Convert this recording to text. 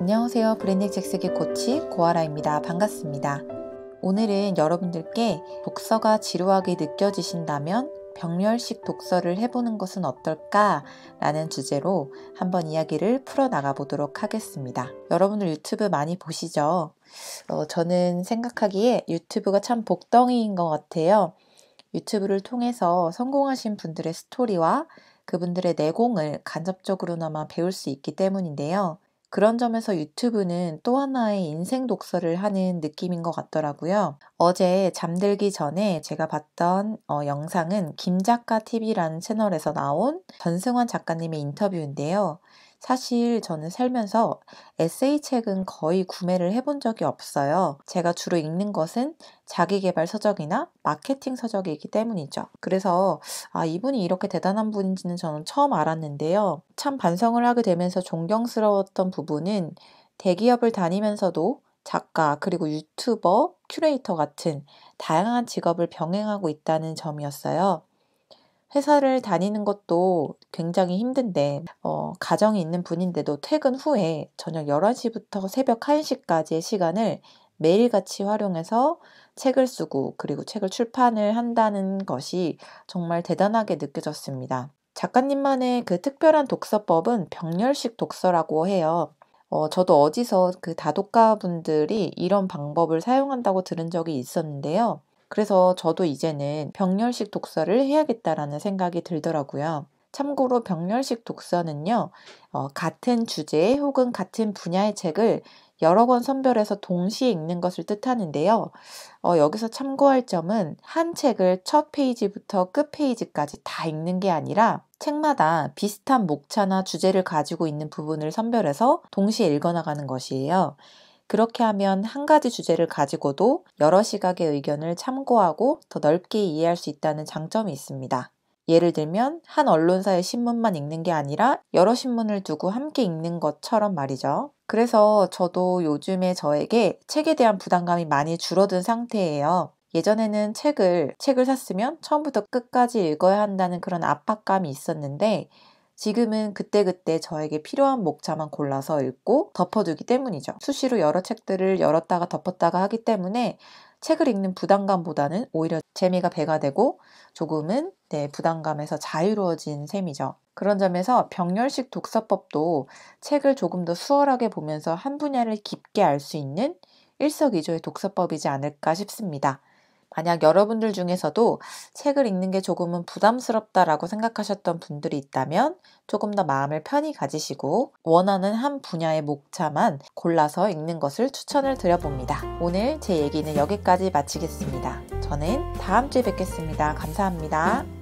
안녕하세요. 브랜딩 잭스의 코치 고아라입니다. 반갑습니다. 오늘은 여러분들께 독서가 지루하게 느껴지신다면 병렬식 독서를 해보는 것은 어떨까? 라는 주제로 한번 이야기를 풀어나가 보도록 하겠습니다. 여러분들 유튜브 많이 보시죠? 어, 저는 생각하기에 유튜브가 참 복덩이인 것 같아요. 유튜브를 통해서 성공하신 분들의 스토리와 그분들의 내공을 간접적으로나마 배울 수 있기 때문인데요. 그런 점에서 유튜브는 또 하나의 인생 독서를 하는 느낌인 것 같더라고요. 어제 잠들기 전에 제가 봤던 어, 영상은 김작가 TV라는 채널에서 나온 전승환 작가님의 인터뷰인데요. 사실 저는 살면서 에세이 책은 거의 구매를 해본 적이 없어요. 제가 주로 읽는 것은 자기개발 서적이나 마케팅 서적이기 때문이죠. 그래서 아, 이분이 이렇게 대단한 분인지는 저는 처음 알았는데요. 참 반성을 하게 되면서 존경스러웠던 부분은 대기업을 다니면서도 작가, 그리고 유튜버, 큐레이터 같은 다양한 직업을 병행하고 있다는 점이었어요. 회사를 다니는 것도 굉장히 힘든데, 어, 가정이 있는 분인데도 퇴근 후에 저녁 11시부터 새벽 1시까지의 시간을 매일같이 활용해서 책을 쓰고 그리고 책을 출판을 한다는 것이 정말 대단하게 느껴졌습니다. 작가님만의 그 특별한 독서법은 병렬식 독서라고 해요. 어, 저도 어디서 그 다독가 분들이 이런 방법을 사용한다고 들은 적이 있었는데요. 그래서 저도 이제는 병렬식 독서를 해야겠다라는 생각이 들더라고요. 참고로 병렬식 독서는요, 어, 같은 주제 혹은 같은 분야의 책을 여러 권 선별해서 동시에 읽는 것을 뜻하는데요. 어, 여기서 참고할 점은 한 책을 첫 페이지부터 끝 페이지까지 다 읽는 게 아니라 책마다 비슷한 목차나 주제를 가지고 있는 부분을 선별해서 동시에 읽어나가는 것이에요. 그렇게 하면 한 가지 주제를 가지고도 여러 시각의 의견을 참고하고 더 넓게 이해할 수 있다는 장점이 있습니다. 예를 들면 한 언론사의 신문만 읽는 게 아니라 여러 신문을 두고 함께 읽는 것처럼 말이죠. 그래서 저도 요즘에 저에게 책에 대한 부담감이 많이 줄어든 상태예요. 예전에는 책을 책을 샀으면 처음부터 끝까지 읽어야 한다는 그런 압박감이 있었는데 지금은 그때그때 저에게 필요한 목차만 골라서 읽고 덮어두기 때문이죠. 수시로 여러 책들을 열었다가 덮었다가 하기 때문에 책을 읽는 부담감보다는 오히려 재미가 배가 되고 조금은 내 부담감에서 자유로워진 셈이죠. 그런 점에서 병렬식 독서법도 책을 조금 더 수월하게 보면서 한 분야를 깊게 알 수 있는 일석이조의 독서법이지 않을까 싶습니다. 만약 여러분들 중에서도 책을 읽는 게 조금은 부담스럽다라고 생각하셨던 분들이 있다면 조금 더 마음을 편히 가지시고 원하는 한 분야의 목차만 골라서 읽는 것을 추천을 드려봅니다. 오늘 제 얘기는 여기까지 마치겠습니다. 저는 다음 주에 뵙겠습니다. 감사합니다. 네.